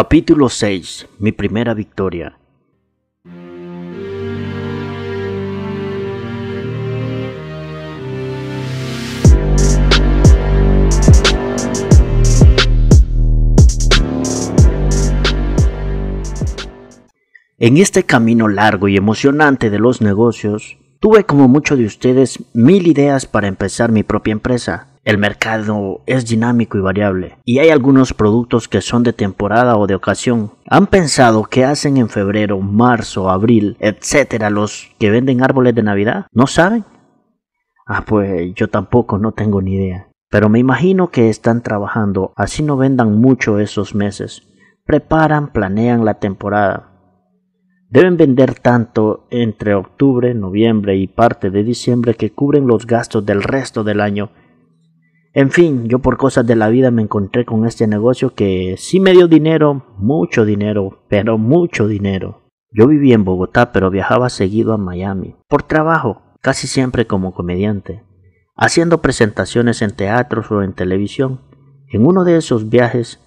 Capítulo 6. Mi primera victoria. En este camino largo y emocionante de los negocios, tuve como muchos de ustedes mil ideas para empezar mi propia empresa. El mercado es dinámico y variable, y hay algunos productos que son de temporada o de ocasión. Han pensado qué hacen en febrero, marzo, abril, etcétera, los que venden árboles de Navidad. ¿No saben? Ah, pues yo tampoco, no tengo ni idea. Pero me imagino que están trabajando, así no vendan mucho esos meses. Preparan, planean la temporada. Deben vender tanto entre octubre, noviembre y parte de diciembre que cubren los gastos del resto del año en fin, yo por cosas de la vida me encontré con este negocio que sí me dio dinero, mucho dinero, pero mucho dinero. Yo vivía en Bogotá, pero viajaba seguido a Miami, por trabajo, casi siempre como comediante, haciendo presentaciones en teatros o en televisión. En uno de esos viajes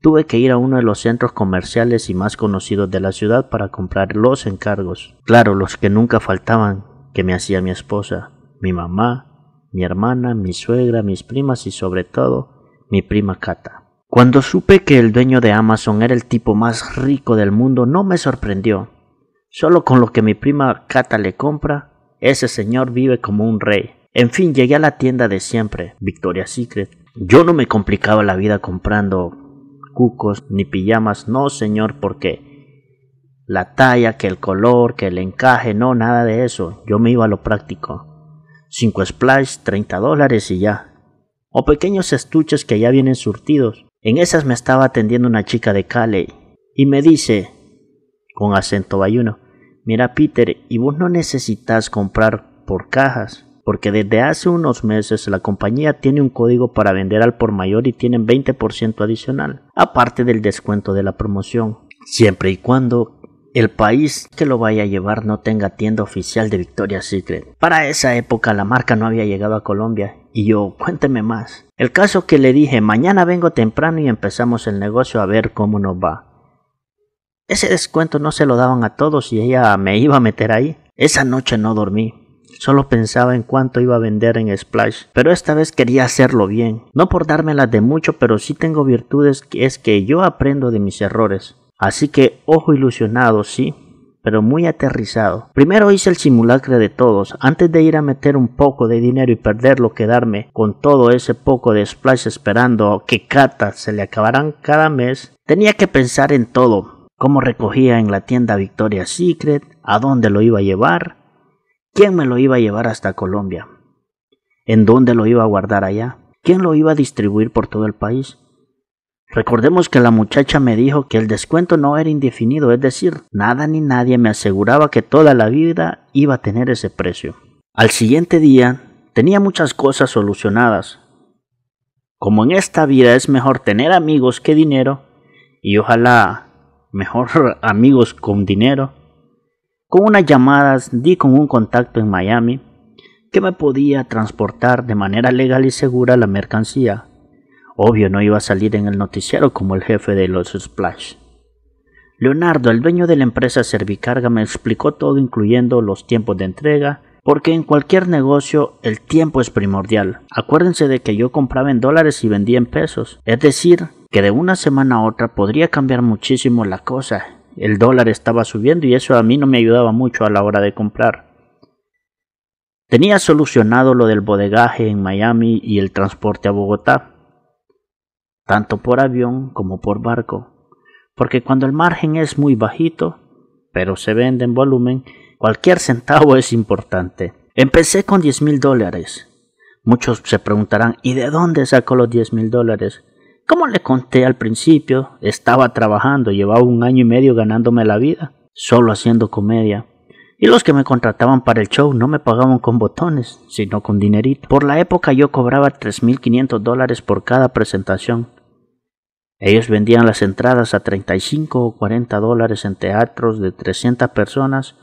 tuve que ir a uno de los centros comerciales y más conocidos de la ciudad para comprar los encargos. Claro, los que nunca faltaban, que me hacía mi esposa, mi mamá mi hermana, mi suegra, mis primas y sobre todo mi prima Cata. Cuando supe que el dueño de Amazon era el tipo más rico del mundo, no me sorprendió. Solo con lo que mi prima Kata le compra, ese señor vive como un rey. En fin, llegué a la tienda de siempre, Victoria's Secret. Yo no me complicaba la vida comprando cucos ni pijamas, no señor, porque la talla, que el color, que el encaje, no, nada de eso. Yo me iba a lo práctico. 5 splash, 30 dólares y ya. O pequeños estuches que ya vienen surtidos. En esas me estaba atendiendo una chica de Cali y me dice, con acento bayuno, mira Peter, y vos no necesitas comprar por cajas, porque desde hace unos meses la compañía tiene un código para vender al por mayor y tienen 20% adicional, aparte del descuento de la promoción, siempre y cuando el país que lo vaya a llevar no tenga tienda oficial de Victoria's Secret. Para esa época la marca no había llegado a Colombia y yo, cuénteme más. El caso que le dije, mañana vengo temprano y empezamos el negocio a ver cómo nos va. Ese descuento no se lo daban a todos y ella me iba a meter ahí. Esa noche no dormí, Solo pensaba en cuánto iba a vender en Splash, pero esta vez quería hacerlo bien. No por dármelas de mucho, pero sí tengo virtudes es que yo aprendo de mis errores. Así que ojo ilusionado, sí, pero muy aterrizado. Primero hice el simulacro de todos, antes de ir a meter un poco de dinero y perderlo, quedarme con todo ese poco de splash esperando que catas se le acabaran cada mes. Tenía que pensar en todo, cómo recogía en la tienda Victoria's Secret, a dónde lo iba a llevar, quién me lo iba a llevar hasta Colombia, en dónde lo iba a guardar allá, quién lo iba a distribuir por todo el país. Recordemos que la muchacha me dijo que el descuento no era indefinido, es decir, nada ni nadie me aseguraba que toda la vida iba a tener ese precio. Al siguiente día, tenía muchas cosas solucionadas. Como en esta vida es mejor tener amigos que dinero, y ojalá mejor amigos con dinero, con unas llamadas di con un contacto en Miami que me podía transportar de manera legal y segura la mercancía Obvio no iba a salir en el noticiero como el jefe de los Splash. Leonardo, el dueño de la empresa Servicarga, me explicó todo incluyendo los tiempos de entrega, porque en cualquier negocio el tiempo es primordial. Acuérdense de que yo compraba en dólares y vendía en pesos, es decir, que de una semana a otra podría cambiar muchísimo la cosa. El dólar estaba subiendo y eso a mí no me ayudaba mucho a la hora de comprar. Tenía solucionado lo del bodegaje en Miami y el transporte a Bogotá, tanto por avión como por barco, porque cuando el margen es muy bajito, pero se vende en volumen, cualquier centavo es importante. Empecé con 10 mil dólares. Muchos se preguntarán, ¿y de dónde sacó los 10 mil dólares? Como le conté al principio, estaba trabajando, llevaba un año y medio ganándome la vida, solo haciendo comedia. Y los que me contrataban para el show no me pagaban con botones, sino con dinerito. Por la época yo cobraba 3.500 dólares por cada presentación. Ellos vendían las entradas a 35 o 40 dólares en teatros de 300 personas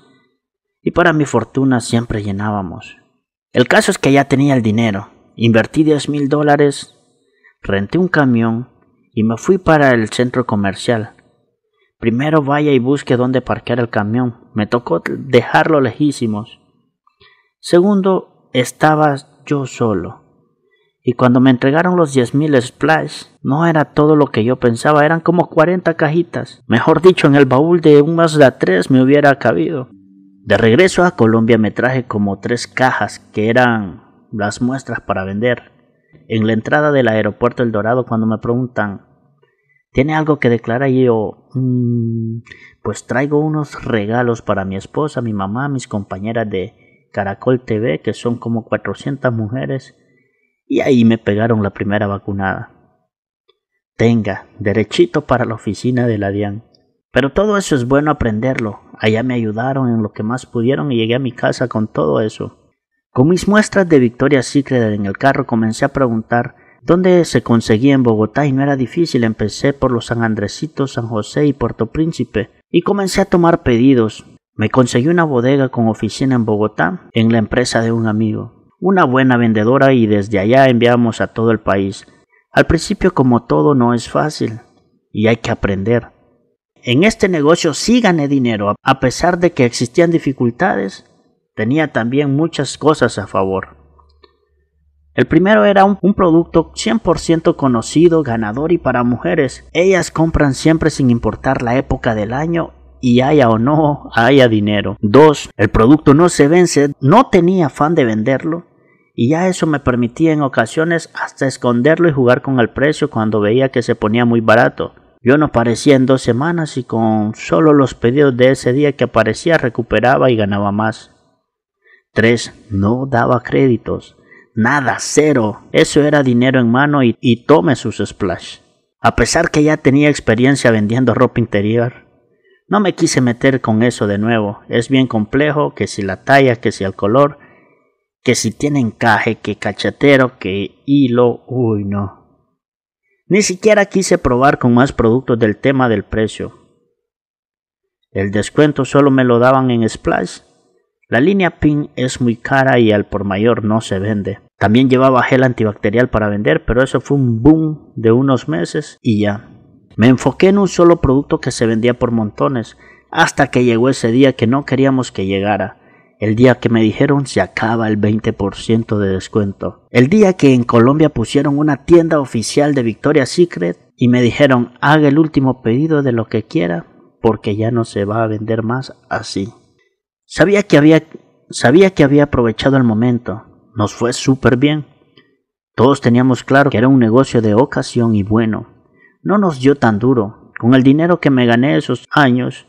y para mi fortuna siempre llenábamos. El caso es que ya tenía el dinero. Invertí 10 mil dólares, renté un camión y me fui para el centro comercial. Primero vaya y busque dónde parquear el camión. Me tocó dejarlo lejísimos. Segundo, estaba yo solo. Y cuando me entregaron los 10.000 splash, no era todo lo que yo pensaba, eran como 40 cajitas. Mejor dicho, en el baúl de un Mazda 3 me hubiera cabido. De regreso a Colombia me traje como tres cajas que eran las muestras para vender. En la entrada del aeropuerto El Dorado cuando me preguntan, ¿tiene algo que declarar? Y yo, mm, pues traigo unos regalos para mi esposa, mi mamá, mis compañeras de Caracol TV, que son como 400 mujeres y ahí me pegaron la primera vacunada. Tenga, derechito para la oficina de la DIAN. Pero todo eso es bueno aprenderlo. Allá me ayudaron en lo que más pudieron y llegué a mi casa con todo eso. Con mis muestras de Victoria Secret en el carro comencé a preguntar dónde se conseguía en Bogotá y no era difícil. Empecé por los San Andresitos, San José y Puerto Príncipe y comencé a tomar pedidos. Me conseguí una bodega con oficina en Bogotá en la empresa de un amigo una buena vendedora y desde allá enviamos a todo el país. Al principio como todo no es fácil y hay que aprender. En este negocio sí gané dinero, a pesar de que existían dificultades, tenía también muchas cosas a favor. El primero era un, producto 100% conocido, ganador y para mujeres. Ellas compran siempre sin importar la época del año y haya o no haya dinero. Dos, El producto no se vence, no tenía afán de venderlo y ya eso me permitía en ocasiones hasta esconderlo y jugar con el precio cuando veía que se ponía muy barato. Yo no aparecía en dos semanas y con solo los pedidos de ese día que aparecía recuperaba y ganaba más. 3. No daba créditos. Nada, cero. Eso era dinero en mano y, y, tome sus splash. A pesar que ya tenía experiencia vendiendo ropa interior, no me quise meter con eso de nuevo. Es bien complejo que si la talla, que si el color, que si tiene encaje, que cachetero, que hilo, uy no. Ni siquiera quise probar con más productos del tema del precio. El descuento solo me lo daban en Splash. La línea PIN es muy cara y al por mayor no se vende. También llevaba gel antibacterial para vender, pero eso fue un boom de unos meses y ya. Me enfoqué en un solo producto que se vendía por montones, hasta que llegó ese día que no queríamos que llegara el día que me dijeron se acaba el 20% de descuento. El día que en Colombia pusieron una tienda oficial de Victoria's Secret y me dijeron haga el último pedido de lo que quiera porque ya no se va a vender más así. Sabía que había, sabía que había aprovechado el momento. Nos fue súper bien. Todos teníamos claro que era un negocio de ocasión y bueno. No nos dio tan duro. Con el dinero que me gané esos años,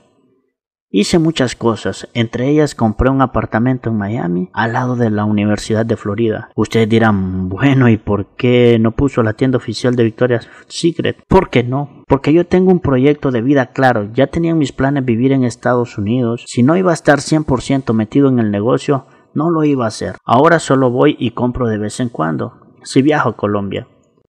Hice muchas cosas, entre ellas compré un apartamento en Miami al lado de la Universidad de Florida. Ustedes dirán, bueno, ¿y por qué no puso la tienda oficial de Victoria's Secret? ¿Por qué no? Porque yo tengo un proyecto de vida claro, ya tenía mis planes vivir en Estados Unidos. Si no iba a estar 100% metido en el negocio, no lo iba a hacer. Ahora solo voy y compro de vez en cuando, si viajo a Colombia.